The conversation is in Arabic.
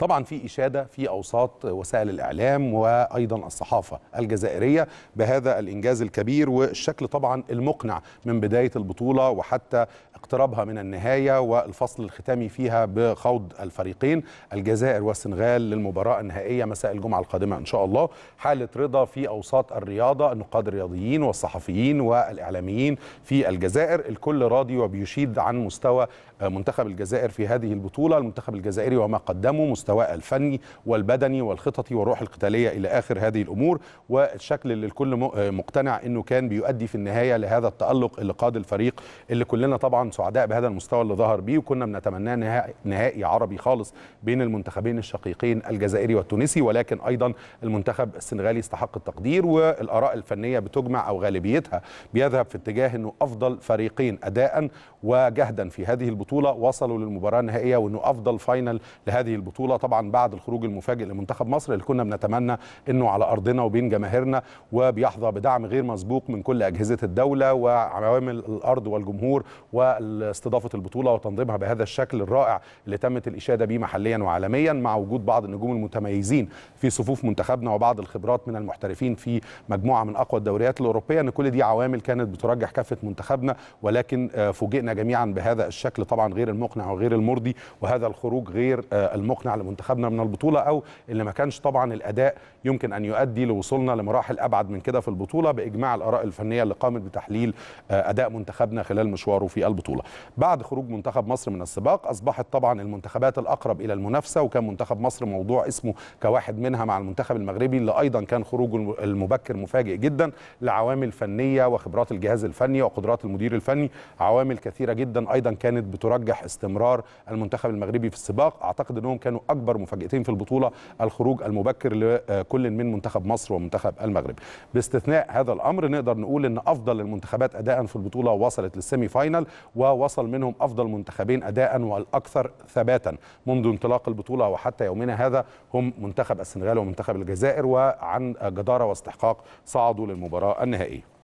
طبعا في إشادة في أوساط وسائل الإعلام وأيضا الصحافة الجزائرية بهذا الإنجاز الكبير والشكل طبعا المقنع من بداية البطولة وحتى اقترابها من النهاية والفصل الختامي فيها بخوض الفريقين الجزائر والسنغال للمباراة النهائية مساء الجمعة القادمة إن شاء الله حالة رضا في أوساط الرياضة النقاد الرياضيين والصحفيين والإعلاميين في الجزائر الكل راضي وبيشيد عن مستوى منتخب الجزائر في هذه البطولة المنتخب الجزائري وما قدمه مستوى المستوى الفني والبدني والخططي والروح القتاليه الى اخر هذه الامور والشكل اللي الكل آه، مقتنع انه كان بيؤدي في النهايه لهذا التالق اللي قاد الفريق اللي كلنا طبعا سعداء بهذا المستوى اللي ظهر بيه وكنا بنتمناه نهائي عربي خالص بين المنتخبين الشقيقين الجزائري والتونسي ولكن ايضا المنتخب السنغالي استحق التقدير والاراء الفنيه بتجمع او غالبيتها بيذهب في اتجاه انه افضل فريقين اداء وجهدا في هذه البطوله وصلوا للمباراه النهائيه وانه افضل فاينل لهذه البطوله طبعا بعد الخروج المفاجئ لمنتخب مصر اللي كنا بنتمنى انه على ارضنا وبين جماهيرنا وبيحظى بدعم غير مسبوق من كل اجهزه الدوله وعوامل الارض والجمهور واستضافه البطوله وتنظيمها بهذا الشكل الرائع اللي تمت الاشاده به محليا وعالميا مع وجود بعض النجوم المتميزين في صفوف منتخبنا وبعض الخبرات من المحترفين في مجموعه من اقوى الدوريات الاوروبيه ان كل دي عوامل كانت بترجح كافه منتخبنا ولكن آه، فوجئنا جميعا بهذا الشكل طبعا غير المقنع وغير المرضي وهذا الخروج غير آه، المقنع منتخبنا من البطوله او اللي ما كانش طبعا الاداء يمكن ان يؤدي لوصولنا لمراحل ابعد من كده في البطوله باجماع الاراء الفنيه اللي قامت بتحليل آه، اداء منتخبنا خلال مشواره في البطوله. بعد خروج منتخب مصر من السباق اصبحت طبعا المنتخبات الاقرب الى المنافسه وكان منتخب مصر موضوع اسمه كواحد منها مع المنتخب المغربي اللي ايضا كان خروجه المبكر مفاجئ جدا لعوامل فنيه وخبرات الجهاز الفني وقدرات المدير الفني عوامل كثيره جدا ايضا كانت بترجح استمرار المنتخب المغربي في السباق اعتقد انهم كانوا أكبر اكبر مفاجاتين في البطوله الخروج المبكر لكل من منتخب مصر ومنتخب المغرب باستثناء هذا الامر نقدر نقول ان افضل المنتخبات اداء في البطوله وصلت للسيمي فاينل ووصل منهم افضل منتخبين اداء والاكثر ثباتا منذ انطلاق البطوله وحتى يومنا هذا هم منتخب السنغال ومنتخب الجزائر وعن جداره واستحقاق صعدوا للمباراه النهائيه